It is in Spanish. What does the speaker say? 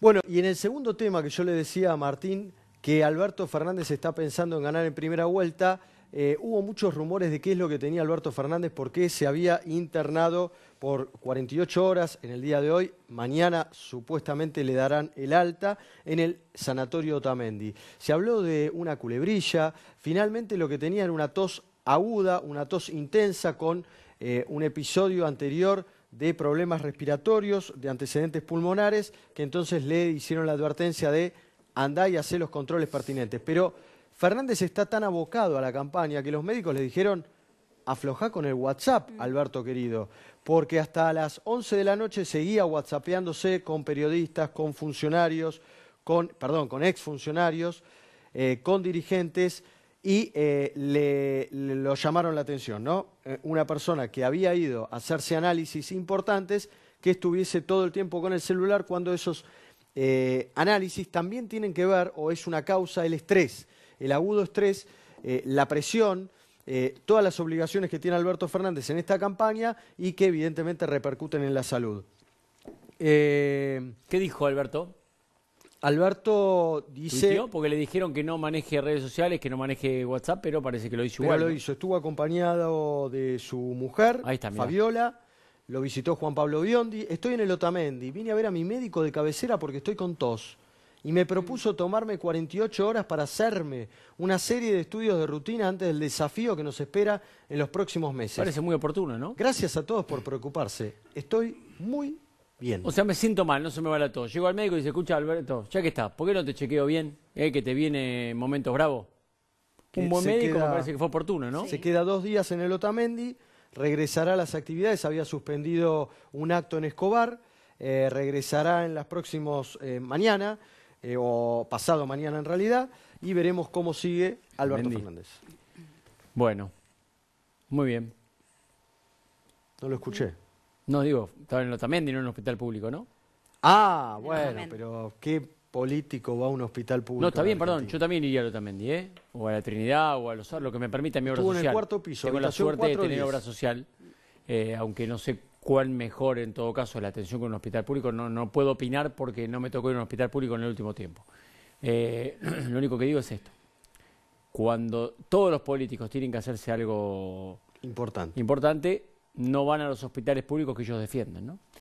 Bueno, y en el segundo tema que yo le decía a Martín, que Alberto Fernández está pensando en ganar en primera vuelta, eh, hubo muchos rumores de qué es lo que tenía Alberto Fernández, porque se había internado por 48 horas en el día de hoy. Mañana supuestamente le darán el alta en el sanatorio Otamendi. Se habló de una culebrilla, finalmente lo que tenía era una tos aguda, una tos intensa con eh, un episodio anterior de problemas respiratorios, de antecedentes pulmonares, que entonces le hicieron la advertencia de andar y hacer los controles pertinentes. Pero Fernández está tan abocado a la campaña que los médicos le dijeron, aflojá con el WhatsApp, mm. Alberto querido, porque hasta las 11 de la noche seguía whatsappeándose con periodistas, con funcionarios, con, perdón, con exfuncionarios, eh, con dirigentes y eh, le, llamaron la atención, ¿no? Eh, una persona que había ido a hacerse análisis importantes, que estuviese todo el tiempo con el celular cuando esos eh, análisis también tienen que ver o es una causa el estrés, el agudo estrés, la presión, todas las obligaciones que tiene Alberto Fernández en esta campaña y que evidentemente repercuten en la salud. ¿Qué dijo Alberto? Alberto dice. Porque le dijeron que no maneje redes sociales, que no maneje WhatsApp, pero parece que lo hizo igual. lo hizo. Estuvo acompañado de su mujer, Fabiola. Lo visitó Juan Pablo Biondi. Estoy en el Otamendi. Vine a ver a mi médico de cabecera porque estoy con tos. Y me propuso tomarme 48 horas para hacerme una serie de estudios de rutina antes del desafío que nos espera en los próximos meses. Parece muy oportuno, ¿no? Gracias a todos por preocuparse. Estoy muy o sea, me siento mal, no se me va la tos. Llego al médico y dice, escucha, Alberto, ya que está, ¿por qué no te chequeo bien? Eh, que te viene momentos bravos. Un buen médico me parece que fue oportuno, ¿no? Se queda dos días en el Otamendi, regresará a las actividades, había suspendido un acto en Escobar, eh, regresará en las próximas eh, mañana, o pasado mañana en realidad, y veremos cómo sigue Alberto Fernández. Bueno, muy bien. No lo escuché. No, digo, también en un hospital público, ¿no? Ah, bueno, pero qué político va a un hospital público. No, está bien, perdón, yo también iría a también, ¿eh? O a la Trinidad, o a los lo que me permita mi obra social. en el cuarto piso. Tengo la suerte de tener obra social, eh, aunque no sé cuál mejor en todo caso la atención con un hospital público. No, no puedo opinar porque no me tocó ir a un hospital público en el último tiempo. Eh, lo único que digo es esto. Cuando todos los políticos tienen que hacerse algo importante, importante no van a los hospitales públicos que ellos defienden, ¿no?